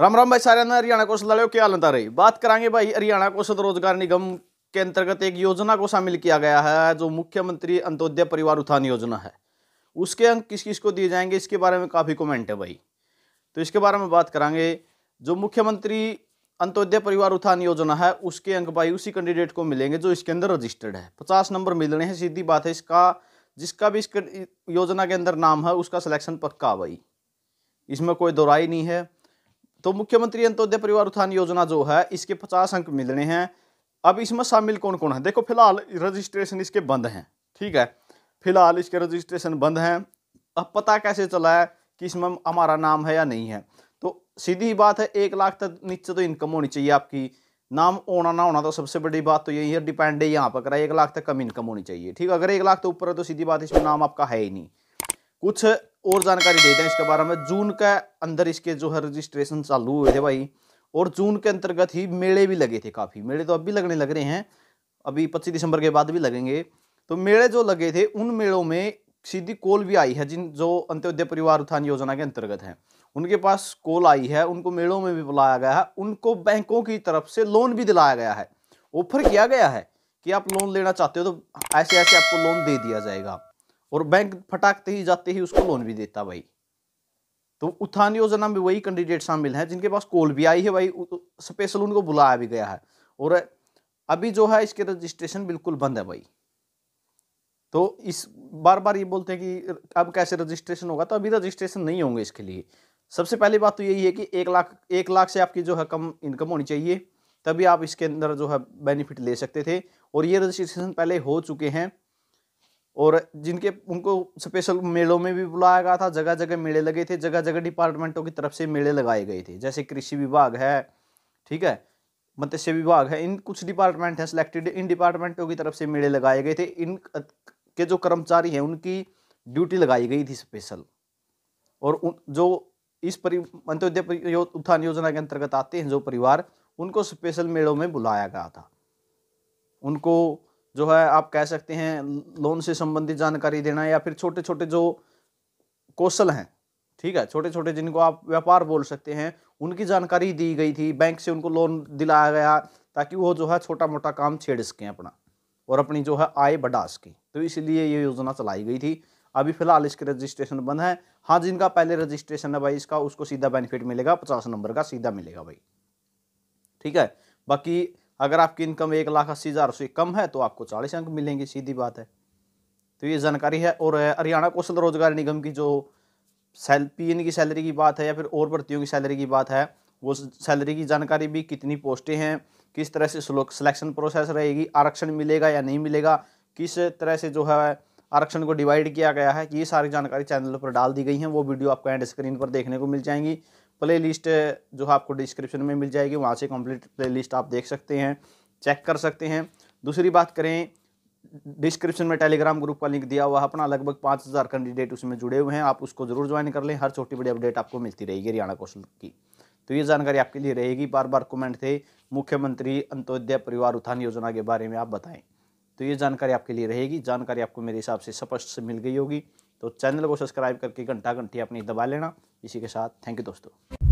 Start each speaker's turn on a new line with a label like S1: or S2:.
S1: राम राम भाई सारे हरियाणा कौशल वालों क्या हाल रही बात करेंगे भाई हरियाणा कौशल रोजगार निगम के अंतर्गत एक योजना को शामिल किया गया है जो मुख्यमंत्री अंत्योदय परिवार उत्थान योजना है उसके अंक किस किस को दिए जाएंगे इसके बारे में काफ़ी कमेंट है भाई तो इसके बारे में बात करेंगे जो मुख्यमंत्री अंत्योदय परिवार उत्थान योजना है उसके अंक भाई उसी कैंडिडेट को मिलेंगे जो इसके अंदर रजिस्टर्ड है पचास नंबर मिलने हैं सीधी बात है इसका जिसका भी इस योजना के अंदर नाम है उसका सिलेक्शन पक्का भाई इसमें कोई दोराई नहीं है तो मुख्यमंत्री अंत्योदय परिवार उत्थान योजना जो है इसके पचास अंक मिलने हैं अब इसमें शामिल कौन कौन है देखो फिलहाल रजिस्ट्रेशन इसके बंद हैं ठीक है फिलहाल इसके रजिस्ट्रेशन बंद हैं अब पता कैसे चला है कि इसमें हमारा नाम है या नहीं है तो सीधी बात है एक लाख तक नीचे तो इनकम होनी चाहिए आपकी नाम होना ना होना तो सबसे बड़ी बात तो यही है डिपेंड है यहाँ पर करा एक लाख तक कम इनकम होनी चाहिए ठीक है अगर एक लाख तो ऊपर है तो सीधी बात इसमें नाम आपका है ही नहीं कुछ और जानकारी दे दें इसके बारे में जून के अंदर इसके जो है रजिस्ट्रेशन चालू हुए थे भाई और जून के अंतर्गत ही मेले भी लगे थे काफ़ी मेले तो अब भी लगने लग रहे हैं अभी पच्चीस दिसंबर के बाद भी लगेंगे तो मेले जो लगे थे उन मेलों में सीधी कॉल भी आई है जिन जो अंत्योदय परिवार उत्थान योजना के अंतर्गत हैं उनके पास कॉल आई है उनको मेलों में भी बुलाया गया है उनको बैंकों की तरफ से लोन भी दिलाया गया है ऑफर किया गया है कि आप लोन लेना चाहते हो तो ऐसे ऐसे आपको लोन दे दिया जाएगा और बैंक फटाकते ही जाते ही उसको लोन भी देता भाई तो उत्थान योजना में वही कैंडिडेट शामिल हैं जिनके पास कॉल भी आई है भाई स्पेशल उनको बुलाया भी गया है और अभी जो है इसके रजिस्ट्रेशन बिल्कुल बंद है भाई तो इस बार बार ये बोलते हैं कि अब कैसे रजिस्ट्रेशन होगा तो अभी रजिस्ट्रेशन नहीं होंगे इसके लिए सबसे पहली बात तो यही है कि एक लाख एक लाख से आपकी जो है कम इनकम होनी चाहिए तभी आप इसके अंदर जो है बेनिफिट ले सकते थे और ये रजिस्ट्रेशन पहले हो चुके हैं और जिनके उनको स्पेशल मेलों में भी बुलाया गया था जगह जगह मेले लगे थे जगह जगह डिपार्टमेंटों की तरफ से मेले लगाए गए थे जैसे कृषि विभाग है ठीक है मत्स्य विभाग है इन कुछ डिपार्टमेंट हैं सिलेक्टेड इन डिपार्टमेंटों की तरफ से मेले लगाए गए थे इन के जो कर्मचारी हैं उनकी ड्यूटी लगाई गई थी स्पेशल और उन जो इस परि अंत्योदय उत्थान योजना के अंतर्गत आते हैं जो परिवार उनको स्पेशल मेलों में बुलाया गया था उनको जो है आप कह सकते हैं लोन से संबंधित जानकारी देना या फिर छोटे छोटे जो कौशल हैं ठीक है छोटे छोटे जिनको आप व्यापार बोल सकते हैं उनकी जानकारी दी गई थी बैंक से उनको लोन दिलाया गया ताकि वो जो है छोटा मोटा काम छेड़ सकें अपना और अपनी जो है आय बढ़ा सकें तो इसलिए ये योजना चलाई गई थी अभी फिलहाल इसके रजिस्ट्रेशन बंद है हाँ जिनका पहले रजिस्ट्रेशन है भाई इसका उसको सीधा बेनिफिट मिलेगा पचास नंबर का सीधा मिलेगा भाई ठीक है बाकी अगर आपकी इनकम एक लाख अस्सी हज़ार से कम है तो आपको चालीस अंक मिलेंगे सीधी बात है तो ये जानकारी है और हरियाणा कौशल रोजगार निगम की जो सैल पी की सैलरी की बात है या फिर और भर्तियों की सैलरी की बात है वो सैलरी की जानकारी भी कितनी पोस्टें हैं किस तरह से सिलेक्शन प्रोसेस रहेगी आरक्षण मिलेगा या नहीं मिलेगा किस तरह से जो है आरक्षण को डिवाइड किया गया है ये सारी जानकारी चैनल पर डाल दी गई हैं वो वीडियो आपको एंड स्क्रीन पर देखने को मिल जाएंगी प्ले लिस्ट जो आपको डिस्क्रिप्शन में मिल जाएगी वहाँ से कंप्लीट प्ले लिस्ट आप देख सकते हैं चेक कर सकते हैं दूसरी बात करें डिस्क्रिप्शन में टेलीग्राम ग्रुप का लिंक दिया हुआ है अपना लगभग पाँच हज़ार कैंडिडेट उसमें जुड़े हुए हैं आप उसको जरूर ज्वाइन कर लें हर छोटी बड़ी अपडेट आपको मिलती रहेगी हरियाणा कौशल की तो ये जानकारी आपके लिए रहेगी बार बार कमेंट थे मुख्यमंत्री अंत्योदय परिवार उत्थान योजना के बारे में आप बताएं तो ये जानकारी आपके लिए रहेगी जानकारी आपको मेरे हिसाब से स्पष्ट से मिल गई होगी तो चैनल को सब्सक्राइब करके घंटा घंटी अपनी दबा लेना इसी के साथ थैंक यू दोस्तों